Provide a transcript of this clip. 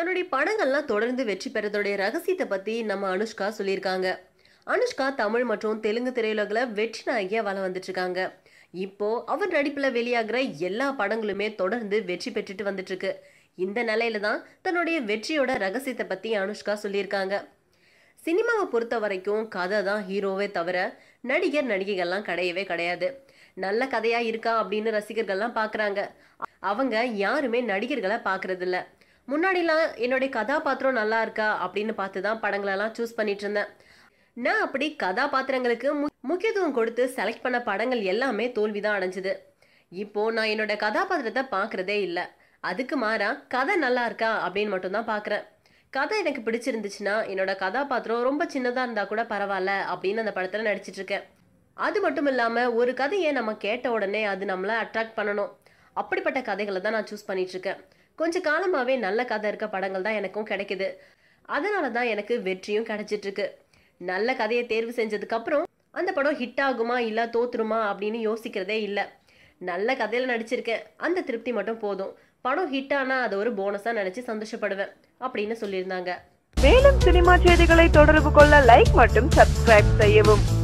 தன்னுடைய படங்கள்லாம் தொடர்ந்து வெற்றி பெறதோடைய ரகசியத்தை பற்றி நம்ம அனுஷ்கா சொல்லியிருக்காங்க அனுஷ்கா தமிழ் மற்றும் தெலுங்கு திரையுலகில் வெற்றி நாயகியாக வளம் வந்துட்டுருக்காங்க இப்போ அவர் நடிப்பில் வெளியாகிற எல்லா படங்களுமே தொடர்ந்து வெற்றி பெற்றுட்டு வந்துட்டுருக்கு இந்த நிலையில தான் தன்னுடைய வெற்றியோட ரகசியத்தை பற்றி அனுஷ்கா சொல்லியிருக்காங்க சினிமாவை பொறுத்த வரைக்கும் கதை தான் ஹீரோவே தவிர நடிகர் நடிகைகள்லாம் கிடையவே கிடையாது நல்ல கதையாக இருக்கா அப்படின்னு ரசிகர்கள்லாம் பார்க்குறாங்க அவங்க யாருமே நடிகர்களை பார்க்குறதில்ல முன்னாடிலாம் என்னுடைய கதாபாத்திரம் நல்லா இருக்கா அப்படின்னு பார்த்து தான் படங்களெல்லாம் சூஸ் பண்ணிட்டு இருந்தேன் நான் அப்படி கதாபாத்திரங்களுக்கு முக்கியத்துவம் கொடுத்து செலக்ட் பண்ண படங்கள் எல்லாமே தோல்வி தான் அடைஞ்சுது இப்போ நான் என்னோட கதாபாத்திரத்தை பார்க்குறதே இல்லை அதுக்கு மாறா கதை நல்லா இருக்கா அப்படின்னு மட்டும்தான் பார்க்குறேன் கதை எனக்கு பிடிச்சிருந்துச்சுன்னா என்னோட கதாபாத்திரம் ரொம்ப சின்னதாக இருந்தால் கூட பரவாயில்ல அப்படின்னு அந்த படத்தில் நடிச்சிட்டு இருக்கேன் அது மட்டும் இல்லாமல் ஒரு கதையை நம்ம கேட்ட உடனே அது நம்மளை அட்ராக்ட் பண்ணணும் அப்படிப்பட்ட கதைகளை தான் நான் சூஸ் பண்ணிட்டு இருக்கேன் கொஞ்சம் காலமாகவே நல்ல கதை இருக்க படங்கள் தான் எனக்கும் கிடைக்குது அதனால தான் எனக்கு வெற்றியும் கிடைச்சிட்ருக்கு நல்ல கதையை தேர்வு செஞ்சதுக்கப்புறம் அந்த படம் ஹிட் ஆகுமா இல்லை தோத்துருமா அப்படின்னு யோசிக்கிறதே இல்லை நல்ல கதையில் நடிச்சிருக்கேன் அந்த திருப்தி மட்டும் போதும் படம் ஹிட் ஆனால் அதை ஒரு போனஸாக நினச்சி சந்தோஷப்படுவேன் அப்படின்னு சொல்லியிருந்தாங்க மேலும் சினிமா செய்திகளை தொடர்பு கொள்ள லைக் மற்றும் சப்ஸ்கிரைப் செய்யவும்